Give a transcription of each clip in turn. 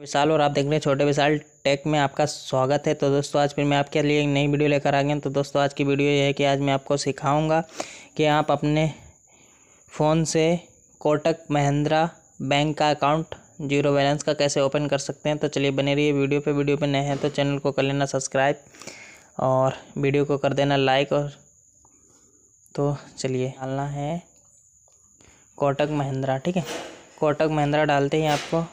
विशाल और आप देख रहे हैं छोटे विशाल टेक में आपका स्वागत है तो दोस्तों आज फिर मैं आपके लिए एक नई वीडियो लेकर आ गया तो दोस्तों आज की वीडियो ये है कि आज मैं आपको सिखाऊंगा कि आप अपने फ़ोन से कोटक महिंद्रा बैंक का अकाउंट जीरो बैलेंस का कैसे ओपन कर सकते हैं तो चलिए बने रहिए वीडियो पर वीडियो पर नए हैं तो चैनल को कर लेना सब्सक्राइब और वीडियो को कर देना लाइक और तो चलिए डालना है कोटक महिंद्रा ठीक है कोटक महिंद्रा डालते ही आपको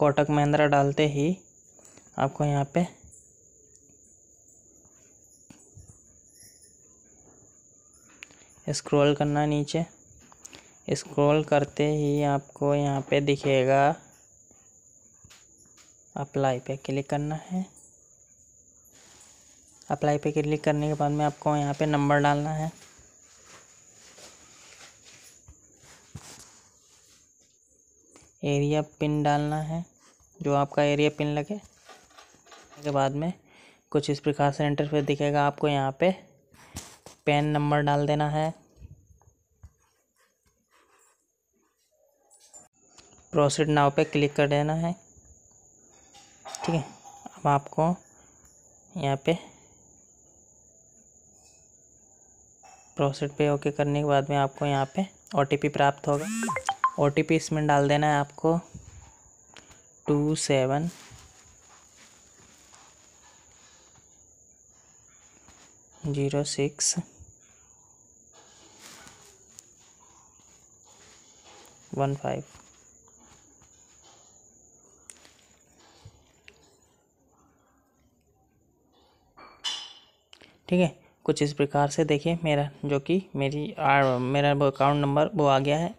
कोटक महिंद्रा डालते ही आपको यहाँ पे स्क्रॉल करना नीचे स्क्रॉल करते ही आपको यहाँ पे दिखेगा अप्लाई पे क्लिक करना है अप्लाई पे क्लिक करने के बाद में आपको यहाँ पे नंबर डालना है एरिया पिन डालना है जो आपका एरिया पिन लगे के बाद में कुछ इस प्रकार से इंटरफेस दिखेगा आपको यहाँ पे पेन नंबर डाल देना है प्रोसीड नाव पे क्लिक कर देना है ठीक है अब आपको यहाँ पे प्रोसीड पे ओके करने के बाद में आपको यहाँ पे ओ प्राप्त होगा ओ इसमें डाल देना है आपको two seven zero six one five ठीक है कुछ इस प्रकार से देखिए मेरा जो कि मेरी आ, मेरा वो अकाउंट नंबर वो आ गया है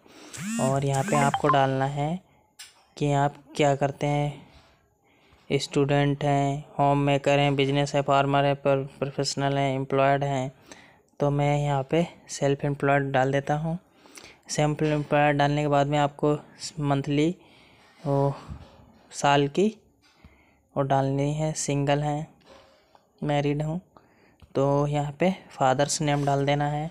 और यहाँ पे आपको डालना है कि आप क्या करते हैं स्टूडेंट हैं होम मेकर हैं बिजनेस है फार्मर है प्रोफेशनल हैं एम्प्लॉयड हैं तो मैं यहाँ पे सेल्फ एम्प्लॉयड डाल देता हूँ सेल्फ एम्प्लॉयड डालने के बाद में आपको मंथली वो साल की और डालनी है सिंगल हैं मैरिड हूँ तो यहाँ पे फादर्स नेम डाल देना है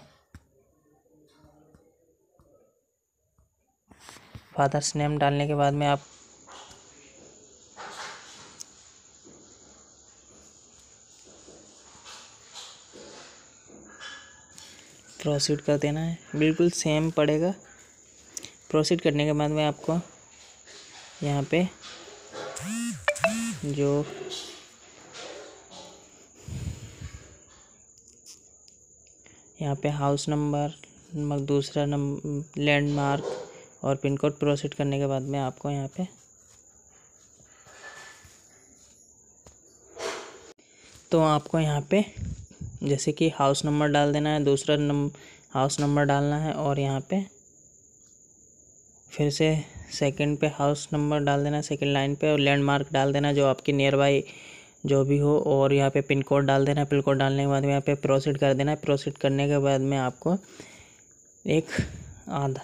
फादर्स नेम डालने के बाद में आप प्रोसीड कर देना है बिल्कुल सेम पड़ेगा प्रोसीड करने के बाद में आपको यहाँ पे जो यहाँ पे हाउस नंबर मतलब दूसरा नंबर लैंडमार्क और पिन कोड प्रोसीड करने के बाद में आपको यहाँ पे तो आपको यहाँ पे जैसे कि हाउस नंबर डाल देना है दूसरा नंब हाउस नंबर डालना है और यहाँ पे फिर से सेकंड पे हाउस नंबर डाल देना सेकंड लाइन पे और लैंडमार्क डाल देना जो आपकी नियर बाई जो भी हो और यहाँ पे पिन कोड डाल देना पिन कोड डालने के बाद में यहाँ पे प्रोसीड कर देना है प्रोसीड करने के बाद में आपको एक आधा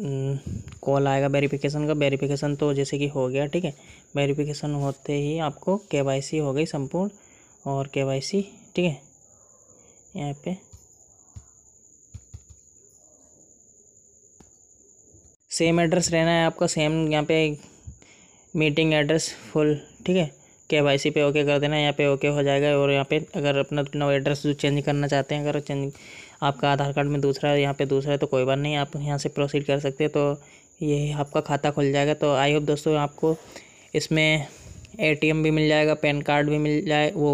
कॉल हम्म, आएगा वेरिफिकेशन का वेरिफिकेशन तो जैसे कि हो गया ठीक है वेरिफिकेशन होते ही आपको के वाई सी हो गई संपूर्ण और के वाई सी ठीक है यहाँ पे सेम एड्रेस रहना है आपका सेम यहाँ पे मीटिंग एड्रेस फुल ठीक है के वाई सी पे ओके कर देना यहाँ पे ओके हो जाएगा और यहाँ पे अगर अपना अपना एड्रेस जो चेंज करना चाहते हैं अगर चेंज आपका आधार कार्ड में दूसरा यहाँ पे दूसरा है तो कोई बात नहीं आप यहाँ से प्रोसीड कर सकते हैं तो ये आपका खाता खुल जाएगा तो आई होप दोस्तों आपको इसमें ए भी मिल जाएगा पैन कार्ड भी मिल जाए वो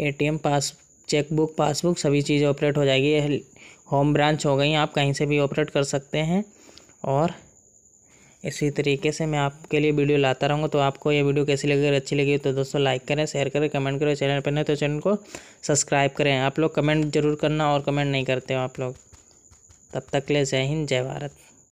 ए पास चेकबुक पासबुक सभी चीज़ ऑपरेट हो जाएगी होम ब्रांच हो गई आप कहीं से भी ऑपरेट कर सकते हैं और इसी तरीके से मैं आपके लिए वीडियो लाता रहूँगा तो आपको ये वीडियो कैसी लगी अगर अच्छी लगी तो दोस्तों लाइक करें शेयर करें कमेंट करें चैनल पर नहीं तो चैनल को सब्सक्राइब करें आप लोग कमेंट जरूर करना और कमेंट नहीं करते हो आप लोग तब तक ले जय हिंद जय भारत